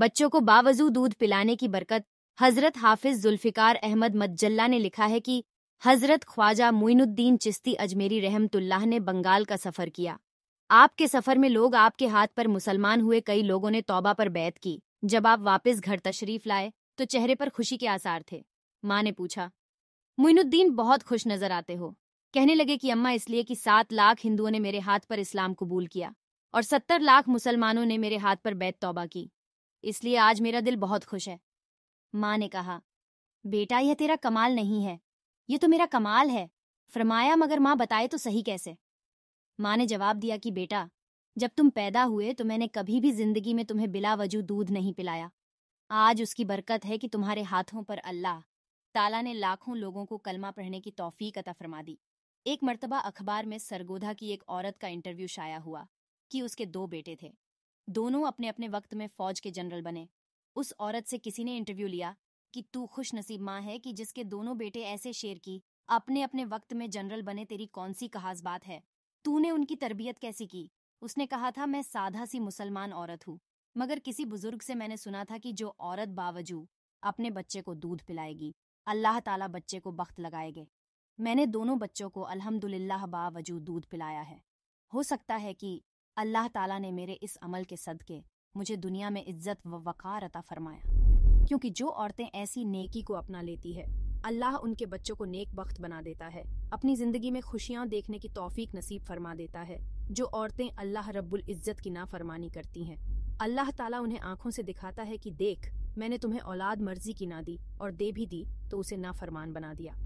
बच्चों को बावजू दूध पिलाने की बरकत हजरत हाफिज जुल्फिकार अहमद मज्जल्ला ने लिखा है कि हजरत ख्वाजा मुइनुद्दीन चिश्ती अजमेरी रहमतुल्लाह ने बंगाल का सफर किया आपके सफर में लोग आपके हाथ पर मुसलमान हुए कई लोगों ने तौबा पर बैत की जब आप वापस घर तशरीफ लाए तो चेहरे पर खुशी के आसार थे माँ ने पूछा मुइनुद्दीन बहुत खुश नजर आते हो कहने लगे कि अम्मा इसलिए कि सात लाख हिंदुओं ने मेरे हाथ पर इस्लाम कबूल किया और सत्तर लाख मुसलमानों ने मेरे हाथ पर बैत तौबा की इसलिए आज मेरा दिल बहुत खुश है माँ ने कहा बेटा यह तेरा कमाल नहीं है ये तो मेरा कमाल है फरमाया मगर माँ बताए तो सही कैसे माँ ने जवाब दिया कि बेटा जब तुम पैदा हुए तो मैंने कभी भी जिंदगी में तुम्हें बिला वजू दूध नहीं पिलाया आज उसकी बरकत है कि तुम्हारे हाथों पर अल्लाह ताला ने लाखों लोगों को कलमा पढ़ने की तौफीक अता फरमा दी एक मर्तबा अखबार में सरगोधा की एक औरत का इंटरव्यू शाया हुआ कि उसके दो बेटे थे दोनों अपने अपने वक्त में फौज के जनरल बने उस औरत से किसी ने इंटरव्यू लिया कि तू खुश नसीब माँ है कि जिसके दोनों बेटे ऐसे शेर की अपने अपने वक्त में जनरल बने तेरी कौन सी कहास बात है तूने उनकी तरबियत कैसी की उसने कहा था मैं साधा सी मुसलमान औरत हूँ मगर किसी बुजुर्ग से मैंने सुना था कि जो औरत बावजूद अपने बच्चे को दूध पिलाएगी अल्लाह ताला बच्चे को बख्त लगाएंगे मैंने दोनों बच्चों को अल्हम्दुलिल्लाह बावजूद दूध पिलाया है हो सकता है कि अल्लाह ताला ने मेरे इस अमल के सदके मुझे दुनिया में इज्जत व वक़ार अता फरमाया क्योंकि जो औरतें ऐसी नेकी को अपना लेती है अल्लाह उनके बच्चों को नेक वक्त बना देता है अपनी ज़िंदगी में खुशियाँ देखने की तौफीक नसीब फरमा देता है जो औरतें अल्लाह रब्बुल इज़्ज़त की नाफरमानी करती हैं अल्लाह ताला उन्हें आंखों से दिखाता है कि देख मैंने तुम्हें औलाद मर्जी की ना दी और दे भी दी तो उसे नाफरमान बना दिया